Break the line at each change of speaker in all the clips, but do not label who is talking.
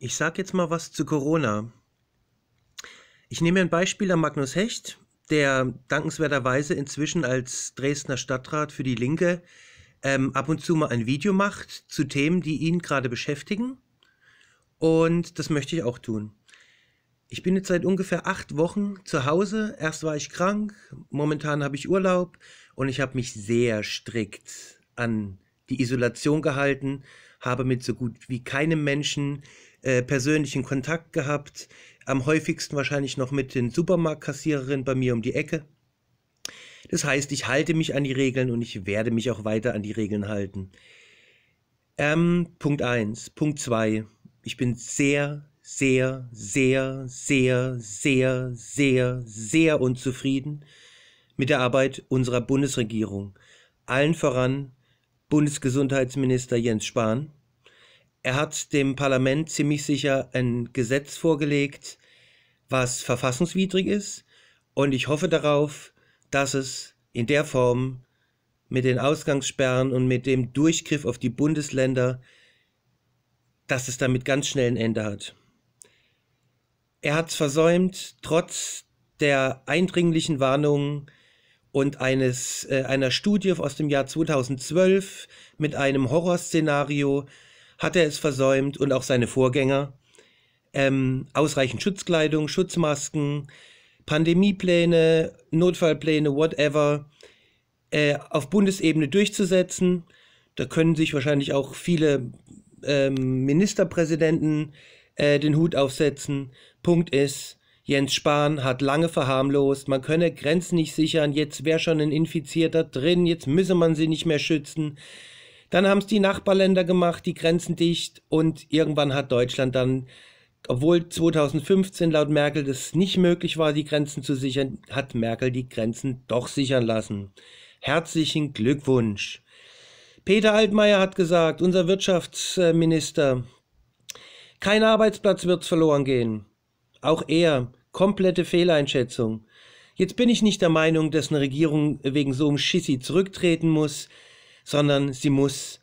Ich sage jetzt mal was zu Corona. Ich nehme ein Beispiel an Magnus Hecht, der dankenswerterweise inzwischen als Dresdner Stadtrat für die Linke ähm, ab und zu mal ein Video macht zu Themen, die ihn gerade beschäftigen. Und das möchte ich auch tun. Ich bin jetzt seit ungefähr acht Wochen zu Hause. Erst war ich krank, momentan habe ich Urlaub und ich habe mich sehr strikt an die Isolation gehalten, habe mit so gut wie keinem Menschen äh, persönlichen Kontakt gehabt. Am häufigsten wahrscheinlich noch mit den Supermarktkassiererinnen bei mir um die Ecke. Das heißt, ich halte mich an die Regeln und ich werde mich auch weiter an die Regeln halten. Ähm, Punkt 1. Punkt 2. Ich bin sehr, sehr, sehr, sehr, sehr, sehr, sehr unzufrieden mit der Arbeit unserer Bundesregierung. Allen voran Bundesgesundheitsminister Jens Spahn er hat dem Parlament ziemlich sicher ein Gesetz vorgelegt, was verfassungswidrig ist. Und ich hoffe darauf, dass es in der Form mit den Ausgangssperren und mit dem Durchgriff auf die Bundesländer, dass es damit ganz schnell ein Ende hat. Er hat es versäumt, trotz der eindringlichen Warnungen und eines, äh, einer Studie aus dem Jahr 2012 mit einem Horrorszenario hat er es versäumt und auch seine Vorgänger, ähm, ausreichend Schutzkleidung, Schutzmasken, Pandemiepläne, Notfallpläne, whatever, äh, auf Bundesebene durchzusetzen. Da können sich wahrscheinlich auch viele ähm, Ministerpräsidenten äh, den Hut aufsetzen. Punkt ist, Jens Spahn hat lange verharmlost, man könne Grenzen nicht sichern, jetzt wäre schon ein Infizierter drin, jetzt müsse man sie nicht mehr schützen. Dann haben es die Nachbarländer gemacht, die Grenzen dicht und irgendwann hat Deutschland dann, obwohl 2015 laut Merkel das nicht möglich war, die Grenzen zu sichern, hat Merkel die Grenzen doch sichern lassen. Herzlichen Glückwunsch. Peter Altmaier hat gesagt, unser Wirtschaftsminister, kein Arbeitsplatz wird verloren gehen. Auch er, komplette Fehleinschätzung. Jetzt bin ich nicht der Meinung, dass eine Regierung wegen so einem Schissi zurücktreten muss sondern sie muss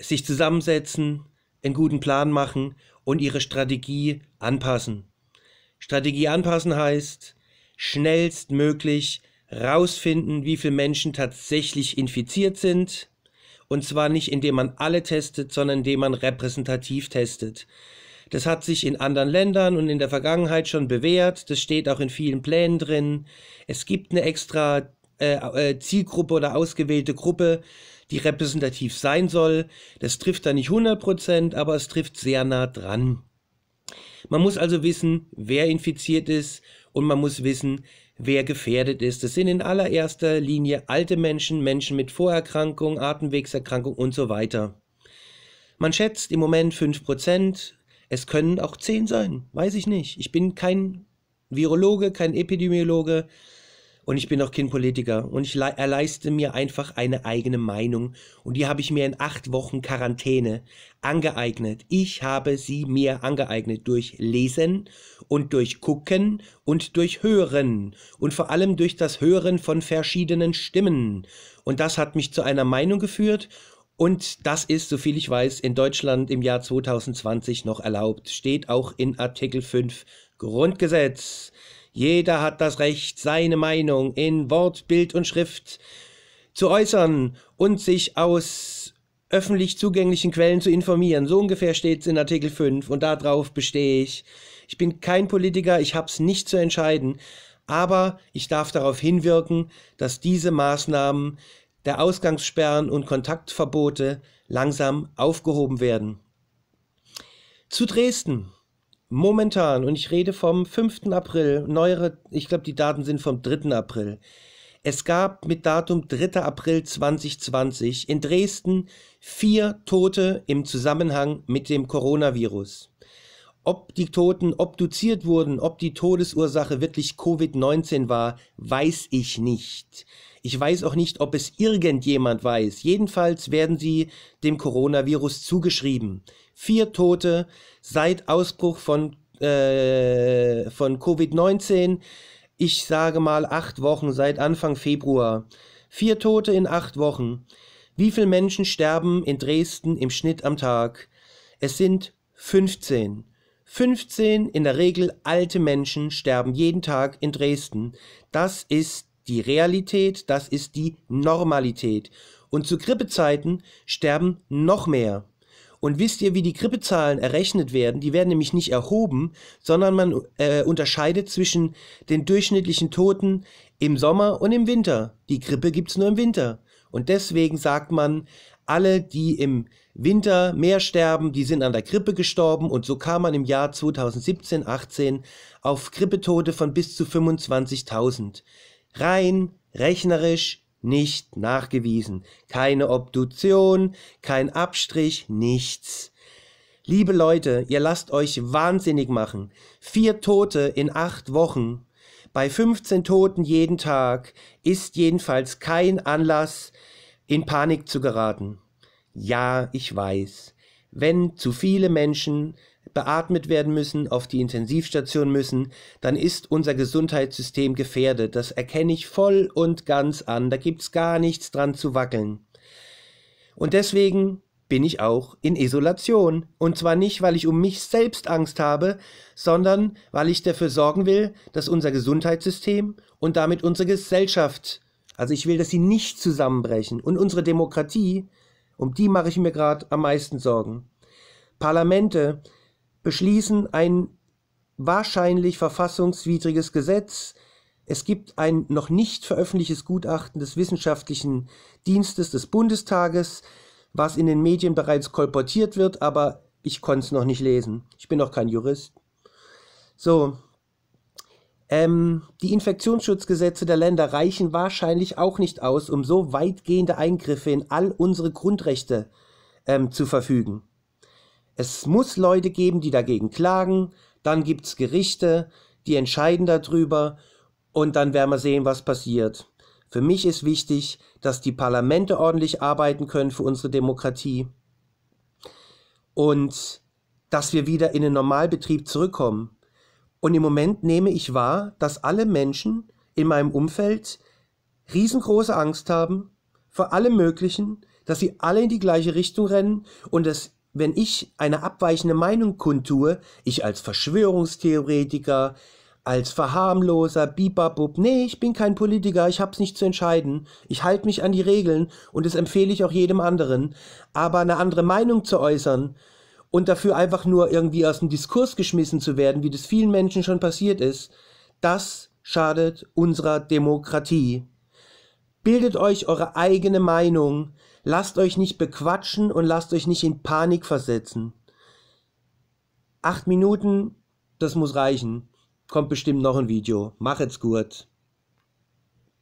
sich zusammensetzen, einen guten Plan machen und ihre Strategie anpassen. Strategie anpassen heißt, schnellstmöglich rausfinden, wie viele Menschen tatsächlich infiziert sind. Und zwar nicht, indem man alle testet, sondern indem man repräsentativ testet. Das hat sich in anderen Ländern und in der Vergangenheit schon bewährt. Das steht auch in vielen Plänen drin. Es gibt eine extra äh, äh, Zielgruppe oder ausgewählte Gruppe, die repräsentativ sein soll. Das trifft da nicht 100%, aber es trifft sehr nah dran. Man muss also wissen, wer infiziert ist und man muss wissen, wer gefährdet ist. Das sind in allererster Linie alte Menschen, Menschen mit Vorerkrankungen, Atemwegserkrankungen und so weiter. Man schätzt im Moment 5%, es können auch 10 sein, weiß ich nicht. Ich bin kein Virologe, kein Epidemiologe, und ich bin auch kein Politiker und ich erleiste mir einfach eine eigene Meinung und die habe ich mir in acht Wochen Quarantäne angeeignet. Ich habe sie mir angeeignet durch Lesen und durch Gucken und durch Hören und vor allem durch das Hören von verschiedenen Stimmen und das hat mich zu einer Meinung geführt und das ist, soviel ich weiß, in Deutschland im Jahr 2020 noch erlaubt. Steht auch in Artikel 5 Grundgesetz. Jeder hat das Recht, seine Meinung in Wort, Bild und Schrift zu äußern und sich aus öffentlich zugänglichen Quellen zu informieren. So ungefähr steht es in Artikel 5 und darauf bestehe ich. Ich bin kein Politiker, ich habe es nicht zu entscheiden, aber ich darf darauf hinwirken, dass diese Maßnahmen der Ausgangssperren und Kontaktverbote langsam aufgehoben werden. Zu Dresden. Momentan, und ich rede vom 5. April, neuere, ich glaube, die Daten sind vom 3. April. Es gab mit Datum 3. April 2020 in Dresden vier Tote im Zusammenhang mit dem Coronavirus. Ob die Toten obduziert wurden, ob die Todesursache wirklich Covid-19 war, weiß ich nicht. Ich weiß auch nicht, ob es irgendjemand weiß. Jedenfalls werden sie dem Coronavirus zugeschrieben. Vier Tote seit Ausbruch von, äh, von Covid-19. Ich sage mal acht Wochen seit Anfang Februar. Vier Tote in acht Wochen. Wie viele Menschen sterben in Dresden im Schnitt am Tag? Es sind 15. 15 in der Regel alte Menschen sterben jeden Tag in Dresden. Das ist die Realität, das ist die Normalität. Und zu Grippezeiten sterben noch mehr. Und wisst ihr, wie die Grippezahlen errechnet werden? Die werden nämlich nicht erhoben, sondern man äh, unterscheidet zwischen den durchschnittlichen Toten im Sommer und im Winter. Die Grippe gibt's nur im Winter. Und deswegen sagt man, alle, die im Winter mehr sterben, die sind an der Grippe gestorben und so kam man im Jahr 2017, 18 auf Grippetote von bis zu 25.000. Rein rechnerisch nicht nachgewiesen. Keine Obduktion, kein Abstrich, nichts. Liebe Leute, ihr lasst euch wahnsinnig machen. Vier Tote in acht Wochen. Bei 15 Toten jeden Tag ist jedenfalls kein Anlass, in Panik zu geraten. Ja, ich weiß. Wenn zu viele Menschen beatmet werden müssen, auf die Intensivstation müssen, dann ist unser Gesundheitssystem gefährdet. Das erkenne ich voll und ganz an. Da gibt es gar nichts dran zu wackeln. Und deswegen bin ich auch in Isolation. Und zwar nicht, weil ich um mich selbst Angst habe, sondern weil ich dafür sorgen will, dass unser Gesundheitssystem und damit unsere Gesellschaft also ich will, dass sie nicht zusammenbrechen. Und unsere Demokratie, um die mache ich mir gerade am meisten Sorgen. Parlamente beschließen ein wahrscheinlich verfassungswidriges Gesetz. Es gibt ein noch nicht veröffentlichtes Gutachten des Wissenschaftlichen Dienstes des Bundestages, was in den Medien bereits kolportiert wird, aber ich konnte es noch nicht lesen. Ich bin noch kein Jurist. So, ähm, die Infektionsschutzgesetze der Länder reichen wahrscheinlich auch nicht aus, um so weitgehende Eingriffe in all unsere Grundrechte ähm, zu verfügen. Es muss Leute geben, die dagegen klagen, dann gibt es Gerichte, die entscheiden darüber und dann werden wir sehen, was passiert. Für mich ist wichtig, dass die Parlamente ordentlich arbeiten können für unsere Demokratie und dass wir wieder in den Normalbetrieb zurückkommen. Und im Moment nehme ich wahr, dass alle Menschen in meinem Umfeld riesengroße Angst haben vor allem Möglichen, dass sie alle in die gleiche Richtung rennen und dass, wenn ich eine abweichende Meinung kundtue, ich als Verschwörungstheoretiker, als Verharmloser, Bibabub, nee, ich bin kein Politiker, ich hab's nicht zu entscheiden, ich halte mich an die Regeln und das empfehle ich auch jedem anderen, aber eine andere Meinung zu äußern, und dafür einfach nur irgendwie aus dem Diskurs geschmissen zu werden, wie das vielen Menschen schon passiert ist, das schadet unserer Demokratie. Bildet euch eure eigene Meinung, lasst euch nicht bequatschen und lasst euch nicht in Panik versetzen. Acht Minuten, das muss reichen. Kommt bestimmt noch ein Video. Macht's gut.